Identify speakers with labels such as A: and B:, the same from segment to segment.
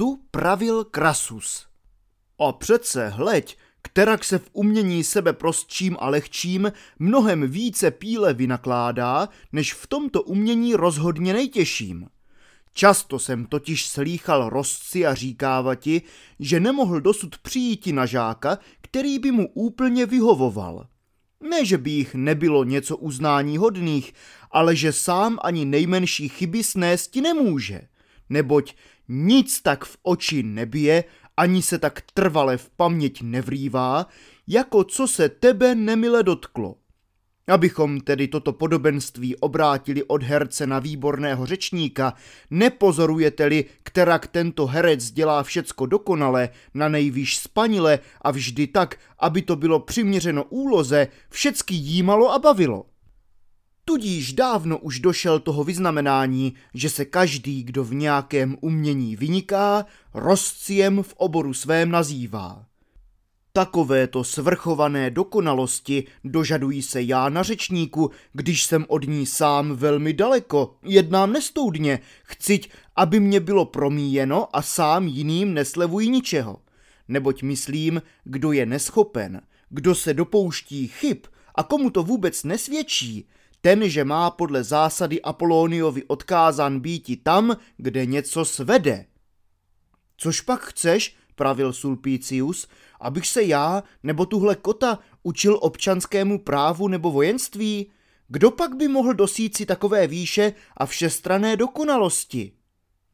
A: tu pravil Krasus. A přece, hleď, kterak se v umění sebe prostčím a lehčím mnohem více píle vynakládá, než v tomto umění rozhodně nejtěžším. Často jsem totiž slýchal rozci a říkávati, že nemohl dosud přijít na žáka, který by mu úplně vyhovoval. Ne, že by jich nebylo něco uznání hodných, ale že sám ani nejmenší chyby snést nemůže. Neboť nic tak v oči nebije, ani se tak trvale v paměť nevrývá, jako co se tebe nemile dotklo. Abychom tedy toto podobenství obrátili od herce na výborného řečníka, nepozorujete-li, k tento herec dělá všecko dokonale, na nejvýš spanile a vždy tak, aby to bylo přiměřeno úloze, všecky jímalo a bavilo. Tudíž dávno už došel toho vyznamenání, že se každý, kdo v nějakém umění vyniká, rozciem v oboru svém nazývá. Takovéto svrchované dokonalosti dožadují se já na řečníku, když jsem od ní sám velmi daleko, jednám nestoudně, chciť, aby mě bylo promíjeno a sám jiným neslevuji ničeho. Neboť myslím, kdo je neschopen, kdo se dopouští chyb a komu to vůbec nesvědčí, ten, že má podle zásady Apoloniovi odkázán býti tam, kde něco svede. Což pak chceš, pravil Sulpicius, abych se já nebo tuhle kota učil občanskému právu nebo vojenství? Kdo pak by mohl dosít si takové výše a všestrané dokonalosti?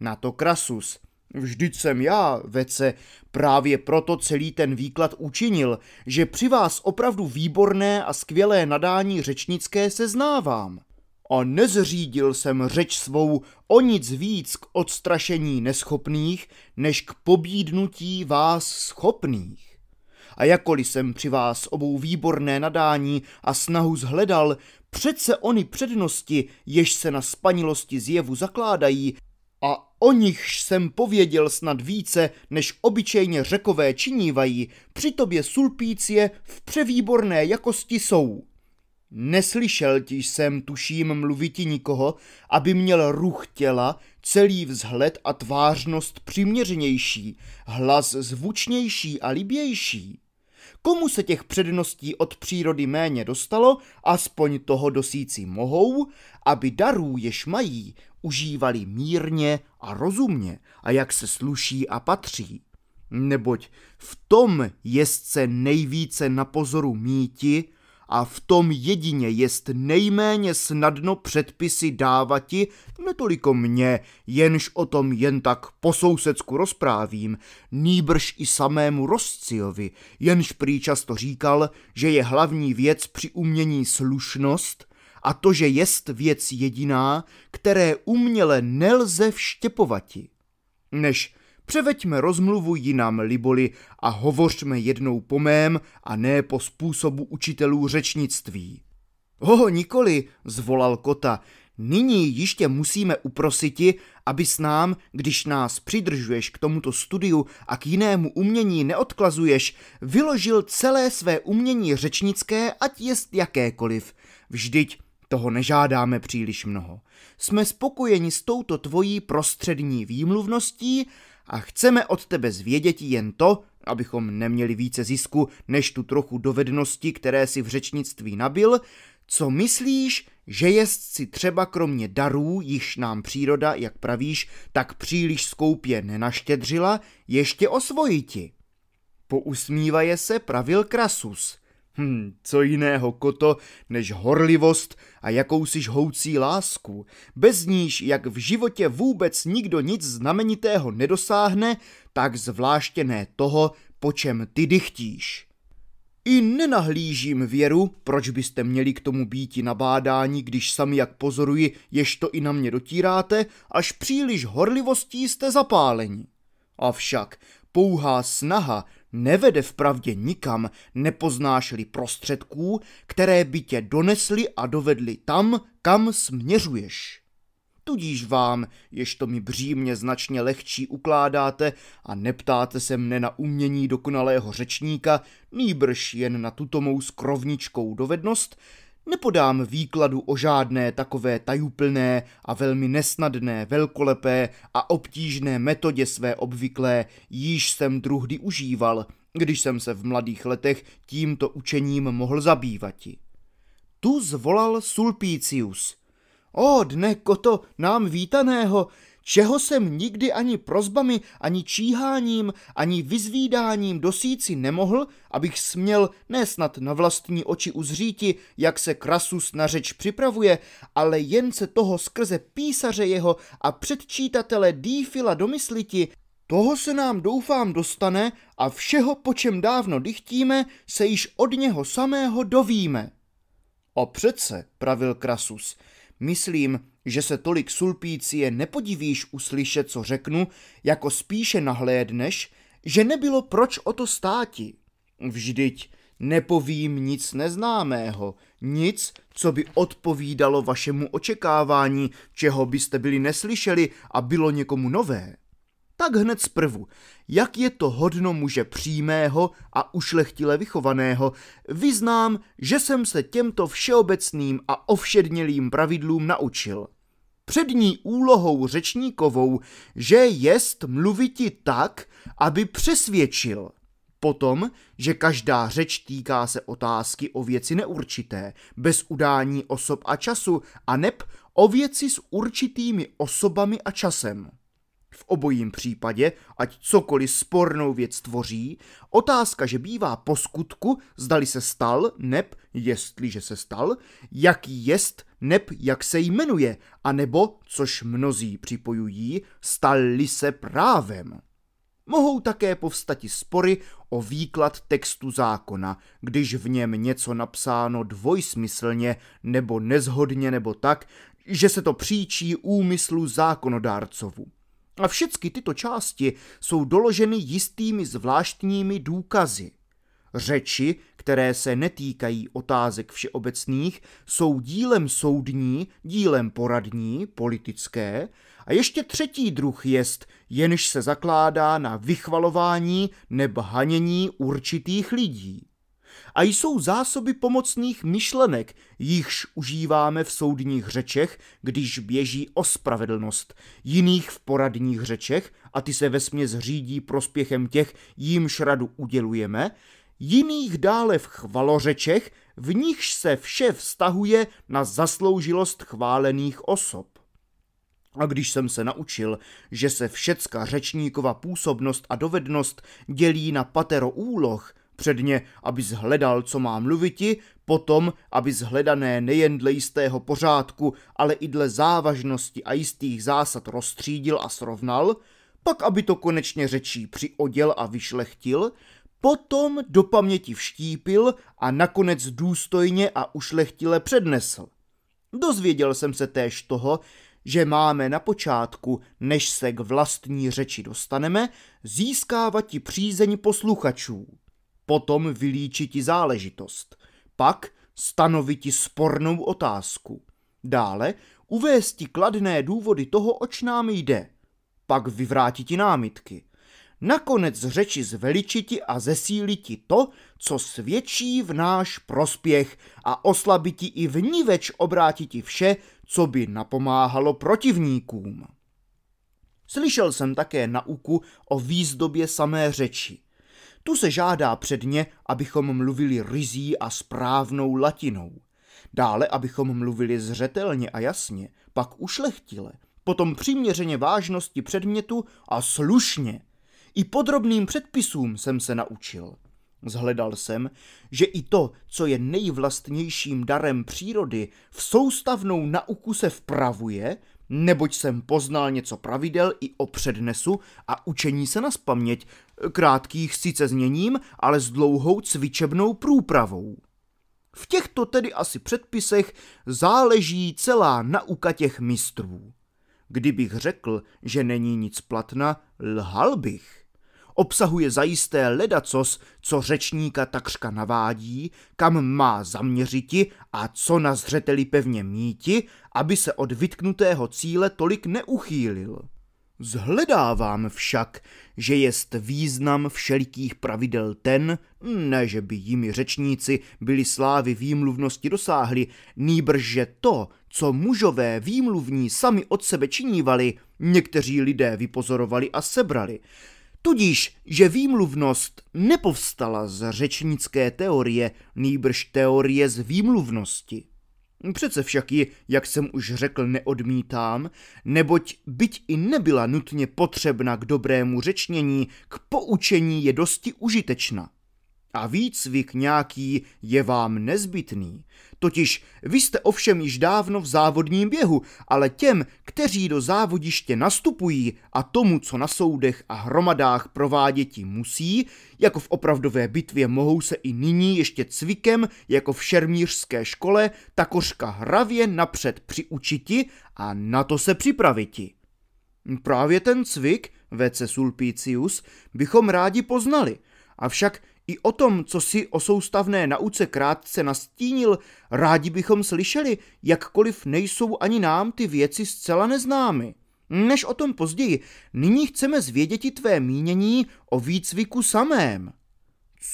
A: Na to Krasus – Vždyť jsem já, vece, právě proto celý ten výklad učinil, že při vás opravdu výborné a skvělé nadání řečnické seznávám. A nezřídil jsem řeč svou o nic víc k odstrašení neschopných, než k pobídnutí vás schopných a jakoli jsem při vás obou výborné nadání a snahu zhledal, přece ony přednosti, jež se na spanilosti zjevu zakládají, a o nichž jsem pověděl snad více, než obyčejně řekové činívají, při tobě sulpície v převýborné jakosti jsou. Neslyšel ti jsem, tuším, mluviti nikoho, aby měl ruch těla, celý vzhled a tvářnost přiměřenější, hlas zvučnější a libější. Komu se těch předností od přírody méně dostalo, aspoň toho dosíci mohou, aby darů, jež mají, užívali mírně a rozumně a jak se sluší a patří. Neboť v tom jestce nejvíce na pozoru míti a v tom jedině jest nejméně snadno předpisy dávati, netoliko mě, jenž o tom jen tak po sousedsku rozprávím, nýbrž i samému Rosciovi, jenž prý často říkal, že je hlavní věc při umění slušnost – a to, že jest věc jediná, které uměle nelze vštěpovati. Než převeďme rozmluvu jinam liboli a hovořme jednou po mém a ne po způsobu učitelů řečnictví. O, nikoli, zvolal kota, nyní jiště musíme uprositi, s nám, když nás přidržuješ k tomuto studiu a k jinému umění neodklazuješ, vyložil celé své umění řečnické, ať jest jakékoliv. Vždyť toho nežádáme příliš mnoho. Jsme spokojeni s touto tvojí prostřední výmluvností a chceme od tebe zvědět jen to, abychom neměli více zisku než tu trochu dovednosti, které si v řečnictví nabil, co myslíš, že si třeba kromě darů, již nám příroda, jak pravíš, tak příliš skoupě nenaštědřila, ještě osvojiti? Pousmívaje se pravil Krasus – Hm, co jiného, koto, než horlivost a jakousi žhoucí lásku, bez níž, jak v životě vůbec nikdo nic znamenitého nedosáhne, tak zvláště ne toho, po čem ty dychtíš. I nenahlížím věru, proč byste měli k tomu býti nabádání, když sami, jak pozoruji, jež to i na mě dotíráte, až příliš horlivostí jste zapáleni. Avšak pouhá snaha nevede v pravdě nikam, nepoznáš-li prostředků, které by tě donesly a dovedly tam, kam směřuješ. Tudíž vám, jež to mi břímně značně lehčí ukládáte a neptáte se mne na umění dokonalého řečníka, nýbrž jen na tuto mou skrovničkou dovednost, Nepodám výkladu o žádné takové tajuplné a velmi nesnadné, velkolepé a obtížné metodě své obvyklé, již jsem druhdy užíval, když jsem se v mladých letech tímto učením mohl zabývat. Tu zvolal Sulpicius. O, dne koto nám vítaného, čeho jsem nikdy ani prozbami, ani číháním, ani vyzvídáním dosíci nemohl, abych směl ne snad na vlastní oči uzříti, jak se krasus na řeč připravuje, ale jen se toho skrze písaře jeho a předčítatele dýfila domysliti, toho se nám doufám dostane a všeho, po čem dávno dychtíme, se již od něho samého dovíme. A přece, pravil Krasus, Myslím, že se tolik sulpície nepodivíš uslyšet, co řeknu, jako spíše nahlédneš, že nebylo proč o to státi. Vždyť nepovím nic neznámého, nic, co by odpovídalo vašemu očekávání, čeho byste byli neslyšeli a bylo někomu nové tak hned zprvu, jak je to hodno muže přímého a ušlechtile vychovaného, vyznám, že jsem se těmto všeobecným a ovšednělým pravidlům naučil. Přední úlohou řečníkovou, že jest mluviti tak, aby přesvědčil. Potom, že každá řeč týká se otázky o věci neurčité, bez udání osob a času, a neb o věci s určitými osobami a časem. V obojím případě, ať cokoliv spornou věc tvoří, otázka, že bývá po skutku, zdali se stal, neb jestliže se stal, jaký jest, neb jak se jmenuje, anebo, což mnozí připojují, stali se právem. Mohou také povstati spory o výklad textu zákona, když v něm něco napsáno dvojsmyslně nebo nezhodně nebo tak, že se to příčí úmyslu zákonodárcovu. A všechny tyto části jsou doloženy jistými zvláštními důkazy. Řeči, které se netýkají otázek všeobecných, jsou dílem soudní, dílem poradní, politické a ještě třetí druh jest, jenž se zakládá na vychvalování nebo hanění určitých lidí a jsou zásoby pomocných myšlenek, jichž užíváme v soudních řečech, když běží o spravedlnost, jiných v poradních řečech, a ty se vesmě zřídí prospěchem těch, jimž radu udělujeme, jiných dále v chvalořečech, v nichž se vše vztahuje na zasloužilost chválených osob. A když jsem se naučil, že se všecka řečníkova působnost a dovednost dělí na patero úloh, Předně, aby zhledal, co má mluviti, potom, aby zhledané nejen dle jistého pořádku, ale i dle závažnosti a jistých zásad rozstřídil a srovnal, pak aby to konečně řečí přioděl a vyšlechtil, potom do paměti vštípil a nakonec důstojně a ušlechtile přednesl. Dozvěděl jsem se též toho, že máme na počátku, než se k vlastní řeči dostaneme, ti přízeň posluchačů potom vylíčiti záležitost, pak stanoviti spornou otázku, dále uvést kladné důvody toho, oč nám jde, pak vyvrátiti námitky. Nakonec řeči zveličiti a zesíliti to, co svědčí v náš prospěch a oslabiti i vníveč obrátiti vše, co by napomáhalo protivníkům. Slyšel jsem také nauku o výzdobě samé řeči. Tu se žádá předně, abychom mluvili rizí a správnou latinou. Dále, abychom mluvili zřetelně a jasně, pak ušlechtile, potom přiměřeně vážnosti předmětu a slušně. I podrobným předpisům jsem se naučil. Zhledal jsem, že i to, co je nejvlastnějším darem přírody, v soustavnou nauku se vpravuje, neboť jsem poznal něco pravidel i o přednesu a učení se na spaměť, krátkých sice zněním, ale s dlouhou cvičebnou průpravou. V těchto tedy asi předpisech záleží celá nauka těch mistrů. Kdybych řekl, že není nic platna, lhal bych. Obsahuje zajisté ledacos, co řečníka takřka navádí, kam má zaměřiti a co na zřeteli pevně míti, aby se od vytknutého cíle tolik neuchýlil. Zhledávám však, že jest význam všelikých pravidel ten, ne že by jimi řečníci byli slávy výmluvnosti dosáhli, nýbrže to, co mužové výmluvní sami od sebe činívali, někteří lidé vypozorovali a sebrali. Tudíž, že výmluvnost nepovstala z řečnické teorie, nýbrž teorie z výmluvnosti. Přece však ji, jak jsem už řekl, neodmítám, neboť byť i nebyla nutně potřebna k dobrému řečnění, k poučení je dosti užitečná a výcvik nějaký je vám nezbytný. Totiž vy jste ovšem již dávno v závodním běhu, ale těm, kteří do závodiště nastupují a tomu, co na soudech a hromadách prováděti musí, jako v opravdové bitvě mohou se i nyní ještě cvikem, jako v šermířské škole, takořka hravě napřed přiučiti a na to se připraviti. Právě ten cvik, vece Sulpicius, bychom rádi poznali, avšak i o tom, co si o soustavné nauce krátce nastínil, rádi bychom slyšeli, jakkoliv nejsou ani nám ty věci zcela neznámy. Než o tom později, nyní chceme i tvé mínění o výcviku samém.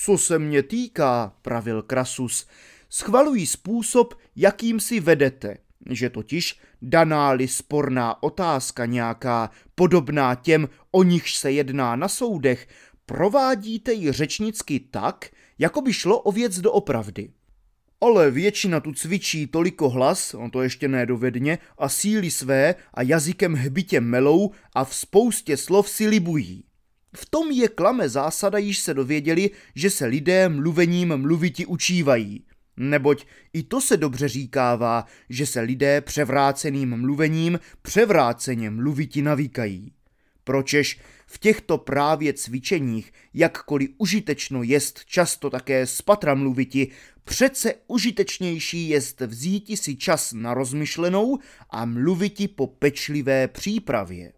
A: Co se mě týká, pravil Krasus, schvalují způsob, jakým si vedete, že totiž daná-li sporná otázka nějaká, podobná těm, o nichž se jedná na soudech, Provádíte ji řečnicky tak, jako by šlo o věc doopravdy. Ale většina tu cvičí toliko hlas, on no to ještě nedovedně, a síly své a jazykem hbitě melou a v spoustě slov si libují. V tom je klame zásada, již se dověděli, že se lidé mluvením mluviti učívají. Neboť i to se dobře říkává, že se lidé převráceným mluvením převráceně mluviti navíkají. Pročež v těchto právě cvičeních, jakkoliv užitečno jest často také patra mluviti, přece užitečnější jest vzíti si čas na rozmyšlenou a mluviti po pečlivé přípravě.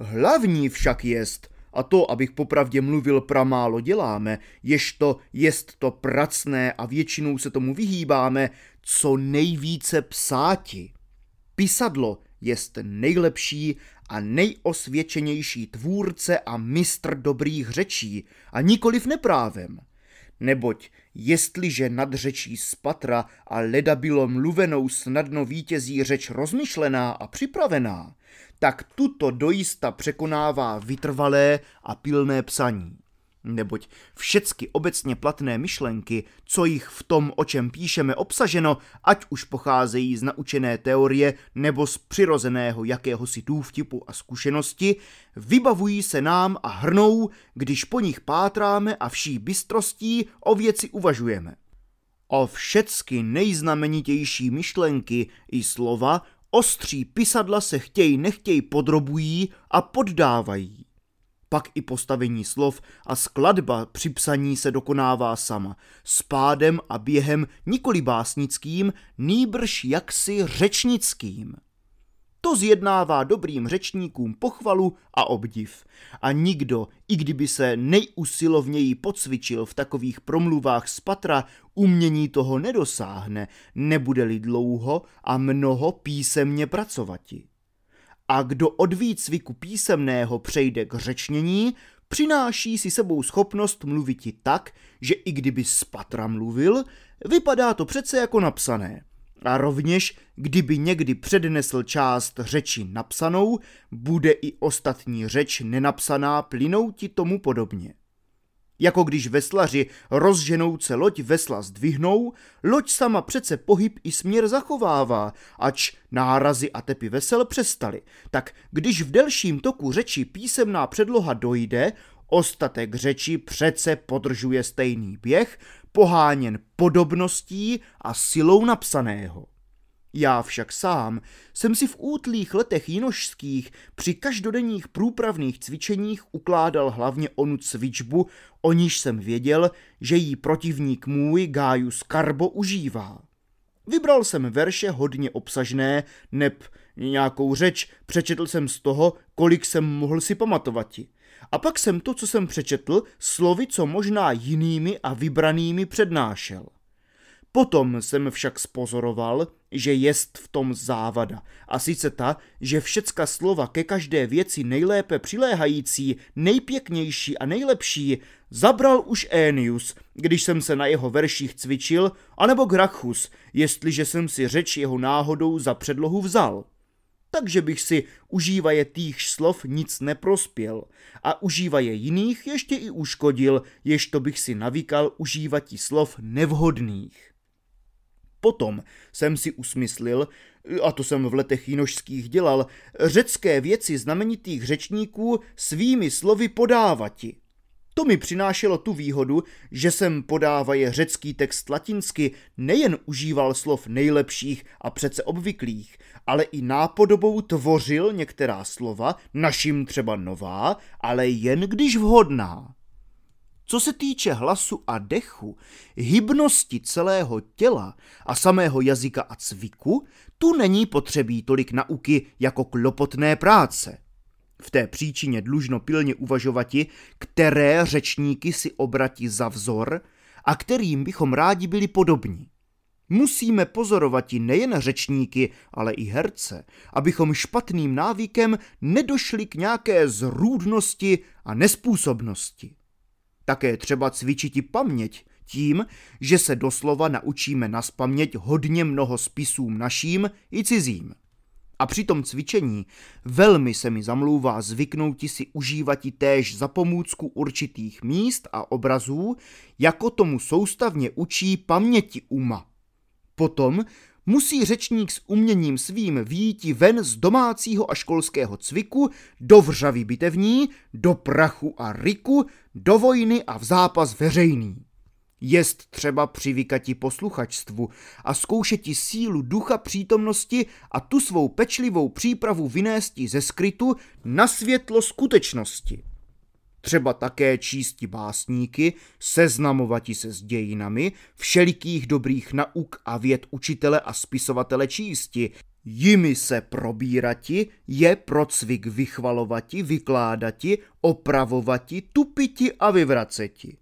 A: Hlavní však jest, a to, abych popravdě mluvil, pramálo děláme, jež to jest to pracné a většinou se tomu vyhýbáme, co nejvíce psáti. Pisadlo jest nejlepší a nejosvědčenější tvůrce a mistr dobrých řečí, a nikoliv neprávem. Neboť jestliže nad řečí spatra a leda bylo mluvenou snadno vítězí řeč rozmyšlená a připravená, tak tuto dojista překonává vytrvalé a pilné psaní neboť všecky obecně platné myšlenky, co jich v tom, o čem píšeme, obsaženo, ať už pocházejí z naučené teorie nebo z přirozeného jakéhosi důvtipu a zkušenosti, vybavují se nám a hrnou, když po nich pátráme a vší bystrostí o věci uvažujeme. O všecky nejznamenitější myšlenky i slova ostří pisadla se chtějí nechtějí podrobují a poddávají pak i postavení slov a skladba při psaní se dokonává sama, s pádem a během nikoli básnickým, nýbrž jaksi řečnickým. To zjednává dobrým řečníkům pochvalu a obdiv. A nikdo, i kdyby se nejusilovněji pocvičil v takových promluvách z patra, umění toho nedosáhne, nebude-li dlouho a mnoho písemně pracovati a kdo od výcviku písemného přejde k řečnění, přináší si sebou schopnost mluviti tak, že i kdyby z patra mluvil, vypadá to přece jako napsané. A rovněž, kdyby někdy přednesl část řeči napsanou, bude i ostatní řeč nenapsaná plynouti tomu podobně. Jako když veslaři rozženou se loď vesla zdvihnou, loď sama přece pohyb i směr zachovává, ač nárazy a tepy vesel přestaly. Tak když v delším toku řeči písemná předloha dojde, ostatek řeči přece podržuje stejný běh, poháněn podobností a silou napsaného. Já však sám jsem si v útlých letech jinožských při každodenních průpravných cvičeních ukládal hlavně onu cvičbu, o níž jsem věděl, že jí protivník můj Gaius Karbo užívá. Vybral jsem verše hodně obsažné, neb nějakou řeč přečetl jsem z toho, kolik jsem mohl si pamatovati. A pak jsem to, co jsem přečetl, slovy co možná jinými a vybranými přednášel. Potom jsem však spozoroval, že jest v tom závada. A sice ta, že všecka slova ke každé věci nejlépe přiléhající, nejpěknější a nejlepší zabral už Enius, když jsem se na jeho verších cvičil, anebo Grachus, jestliže jsem si řeč jeho náhodou za předlohu vzal. Takže bych si užívaje týchž slov nic neprospěl a užívaje jiných ještě i uškodil, jež to bych si navíkal užívati slov nevhodných. Potom jsem si usmyslil, a to jsem v letech jinožských dělal, řecké věci znamenitých řečníků svými slovy podávati. To mi přinášelo tu výhodu, že jsem podávaje řecký text latinsky nejen užíval slov nejlepších a přece obvyklých, ale i nápodobou tvořil některá slova, našim třeba nová, ale jen když vhodná. Co se týče hlasu a dechu, hybnosti celého těla a samého jazyka a cviku, tu není potřebí tolik nauky jako klopotné práce. V té příčině dlužno pilně uvažovati, které řečníky si obratí za vzor a kterým bychom rádi byli podobní. Musíme i nejen řečníky, ale i herce, abychom špatným návykem nedošli k nějaké zrůdnosti a nespůsobnosti. Také třeba cvičiti paměť tím, že se doslova naučíme naspaměť hodně mnoho spisům naším i cizím. A při tom cvičení velmi se mi zamlouvá zvyknouti si užívati též za pomůcku určitých míst a obrazů, jako tomu soustavně učí paměti uma. Potom musí řečník s uměním svým výjít ven z domácího a školského cviku, do vřavy bitevní, do prachu a riku, do vojny a v zápas veřejný. Jest třeba přivykati posluchačstvu a zkoušeti sílu ducha přítomnosti a tu svou pečlivou přípravu vynésti ze skrytu na světlo skutečnosti třeba také čísti básníky, seznamovati se s dějinami, všelikých dobrých nauk a věd učitele a spisovatele čísti, Jimi se probírati, je procvik vychvalovati, vykládati, opravovati, tupiti a vyvraceti.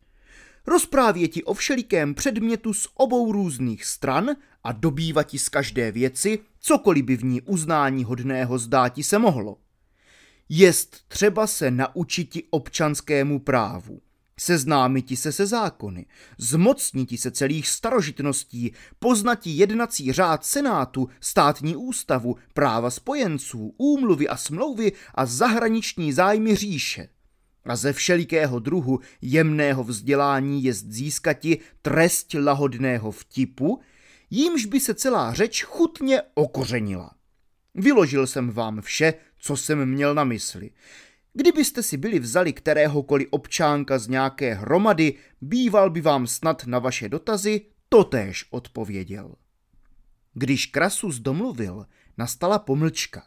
A: Rozprávěti o všelikém předmětu z obou různých stran a dobývati z každé věci, cokoliv by v ní uznání hodného zdáti se mohlo jest třeba se naučiti občanskému právu, seznámiti se se zákony, zmocniti se celých starožitností, poznati jednací řád senátu, státní ústavu, práva spojenců, úmluvy a smlouvy a zahraniční zájmy říše. A ze všelikého druhu jemného vzdělání je získati trest lahodného vtipu, jímž by se celá řeč chutně okořenila. Vyložil jsem vám vše, co jsem měl na mysli. Kdybyste si byli vzali kteréhokoliv občánka z nějaké hromady, býval by vám snad na vaše dotazy totéž odpověděl. Když Krasus domluvil, nastala pomlčka.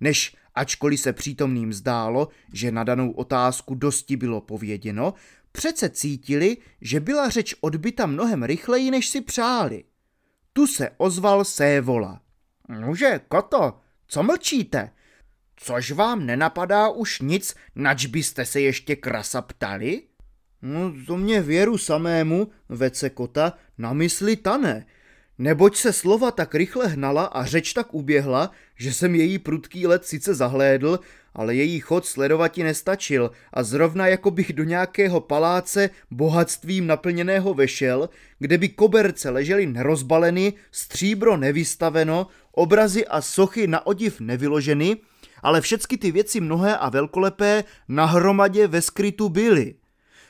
A: Než ačkoliv se přítomným zdálo, že na danou otázku dosti bylo pověděno, přece cítili, že byla řeč odbyta mnohem rychleji, než si přáli. Tu se ozval Sévola. Nože, koto, co mlčíte? Což vám nenapadá už nic, nač byste se ještě krasa ptali? No, to mě věru samému, vece kota, na mysli tane. Neboť se slova tak rychle hnala a řeč tak uběhla, že jsem její prudký let sice zahlédl, ale její chod ti nestačil a zrovna jako bych do nějakého paláce bohatstvím naplněného vešel, kde by koberce ležely nerozbaleny, stříbro nevystaveno, obrazy a sochy na odiv nevyloženy, ale všechny ty věci mnohé a velkolepé nahromadě ve skrytu byly.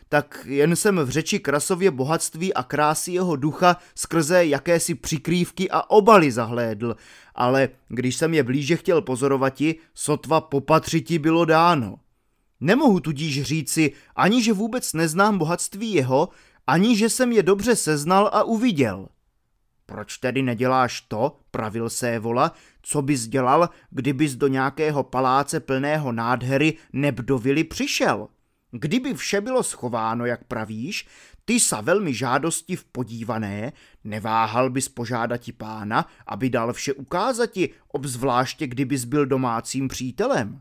A: Tak jen jsem v řeči krasově bohatství a krásy jeho ducha skrze jakési přikrývky a obaly zahlédl, ale když jsem je blíže chtěl pozorovati, sotva popatřiti bylo dáno. Nemohu tudíž říci, ani že vůbec neznám bohatství jeho, ani že jsem je dobře seznal a uviděl. Proč tedy neděláš to, pravil Sévola, co bys dělal, kdybys do nějakého paláce plného nádhery nebdovili přišel? Kdyby vše bylo schováno, jak pravíš, ty sa velmi žádosti v podívané, neváhal bys požádati pána, aby dal vše ukázati, obzvláště kdybys byl domácím přítelem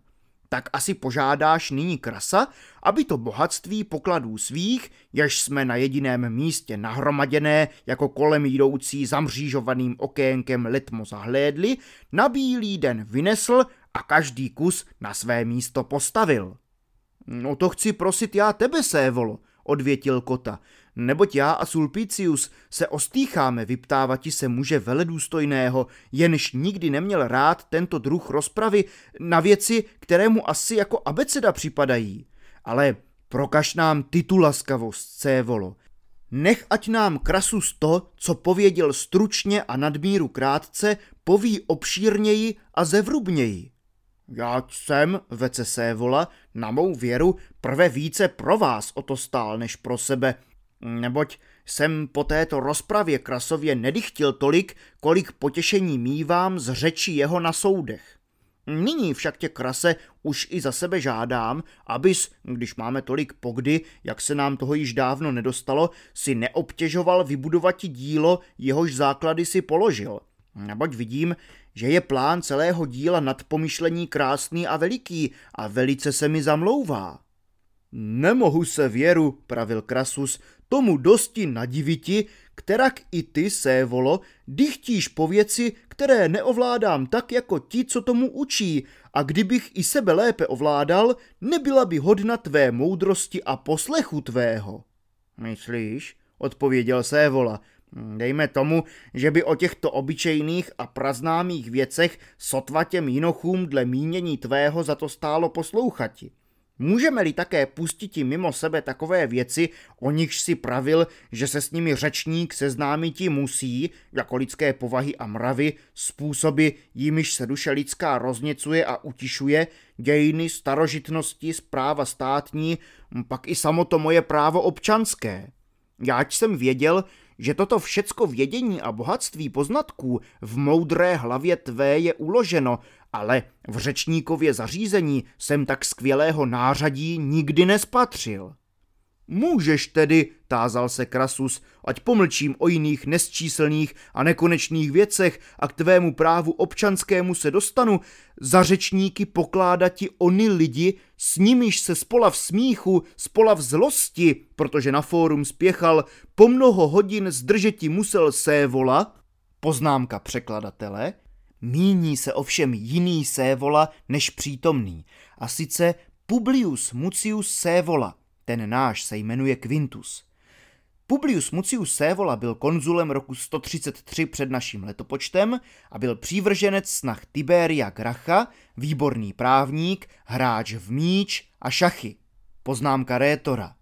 A: tak asi požádáš nyní krasa, aby to bohatství pokladů svých, jež jsme na jediném místě nahromaděné, jako kolem jdoucí zamřížovaným okénkem letmo zahlédli, na bílý den vynesl a každý kus na své místo postavil. No to chci prosit já tebe, Sévolo, odvětil kota. Neboť já a Sulpicius se ostýcháme vyptávati se muže veledůstojného, jenž nikdy neměl rád tento druh rozpravy na věci, kterému asi jako abeceda připadají. Ale prokaž nám titulaskavost, Cévolo. Nech ať nám Krasus to, co pověděl stručně a nadmíru krátce, poví obšírněji a zevrubněji. Já jsem, vece Sévola, na mou věru prve více pro vás o to stál než pro sebe, neboť jsem po této rozpravě krasově nedychtil tolik, kolik potěšení mívám z řeči jeho na soudech. Nyní však tě krase už i za sebe žádám, abys, když máme tolik pokdy, jak se nám toho již dávno nedostalo, si neobtěžoval vybudovat dílo, jehož základy si položil. Neboť vidím, že je plán celého díla nad pomyšlení krásný a veliký a velice se mi zamlouvá. Nemohu se věru, pravil Krasus, tomu dosti nadiviti, kterak i ty, sévolo, dychtíš po věci, které neovládám tak jako ti, co tomu učí, a kdybych i sebe lépe ovládal, nebyla by hodna tvé moudrosti a poslechu tvého. Myslíš, odpověděl sévola, Dejme tomu, že by o těchto obyčejných a praznámých věcech sotva těm jinochům dle mínění tvého za to stálo poslouchati. Můžeme-li také pustit mimo sebe takové věci, o nichž si pravil, že se s nimi řečník seznámiti musí, jako lidské povahy a mravy, způsoby, jimiž se duše lidská rozněcuje a utišuje, dějiny, starožitnosti, zpráva státní, pak i samo to moje právo občanské. Jáč jsem věděl, že toto všecko vědění a bohatství poznatků v moudré hlavě tvé je uloženo ale v řečníkově zařízení jsem tak skvělého nářadí nikdy nespatřil. Můžeš tedy, tázal se Krasus, ať pomlčím o jiných nesčíslných a nekonečných věcech a k tvému právu občanskému se dostanu, za řečníky ti oni lidi, s nimiž se spola v smíchu, spola v zlosti, protože na fórum spěchal, po mnoho hodin zdržeti musel sévola, poznámka překladatele, Míní se ovšem jiný Sévola než přítomný, a sice Publius Mucius Sévola, ten náš se jmenuje Quintus. Publius Mucius Sévola byl konzulem roku 133 před naším letopočtem a byl přívrženec snah Tiberia Gracha, výborný právník, hráč v míč a šachy. Poznámka rétora.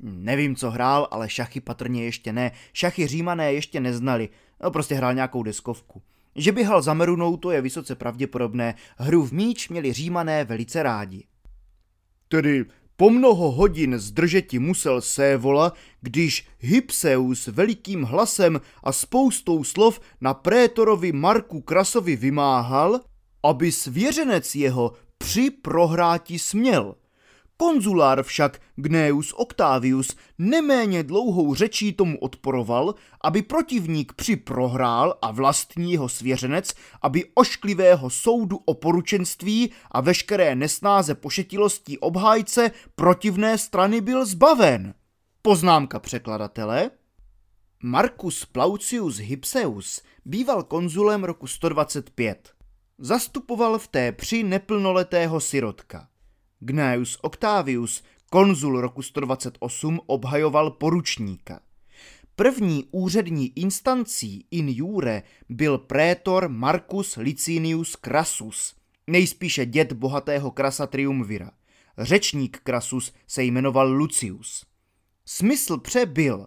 A: Nevím, co hrál, ale šachy patrně ještě ne. Šachy římané ještě neznali. No, prostě hrál nějakou deskovku. Že by hal zamerunou, to je vysoce pravděpodobné, hru v míč měli římané velice rádi. Tedy po mnoho hodin zdržeti musel Sévola, když Hypseus velikým hlasem a spoustou slov na prétorovi Marku Krasovi vymáhal, aby svěřenec jeho při prohráti směl. Konzulár však Gneus Octavius neméně dlouhou řečí tomu odporoval, aby protivník připrohrál a vlastní jeho svěřenec, aby ošklivého soudu o poručenství a veškeré nesnáze pošetilostí obhájce protivné strany byl zbaven. Poznámka překladatele. Marcus Plaucius Hypseus býval konzulem roku 125. Zastupoval v té při neplnoletého sirotka. Gnaeus Octavius, konzul roku 128, obhajoval poručníka. První úřední instancí in jure byl prétor Marcus Licinius Crassus, nejspíše děd bohatého krasa triumvira. Řečník Crassus se jmenoval Lucius. Smysl pře byl,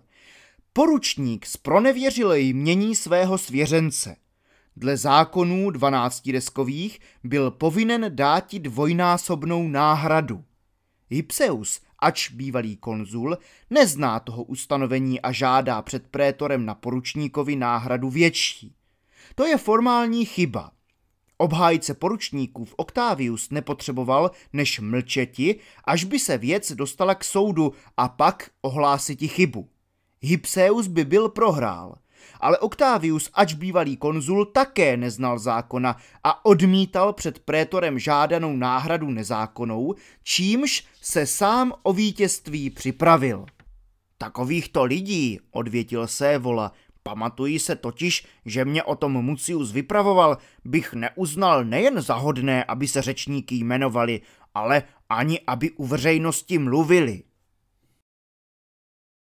A: poručník spronevěřil jmění svého svěřence dle zákonů 12 deskových byl povinen dáti dvojnásobnou náhradu. Hypseus, ač bývalý konzul, nezná toho ustanovení a žádá před prétorem na poručníkovi náhradu větší. To je formální chyba. Obhájce poručníkův Octavius nepotřeboval než mlčeti, až by se věc dostala k soudu a pak ohlásiti chybu. Hypseus by byl prohrál. Ale Octavius, ač bývalý konzul, také neznal zákona a odmítal před prétorem žádanou náhradu nezákonnou, čímž se sám o vítězství připravil. Takovýchto lidí, odvětil Sévola, Pamatuji se totiž, že mě o tom Mucius vypravoval, bych neuznal nejen zahodné, aby se řečníky jmenovali, ale ani aby u veřejnosti mluvili.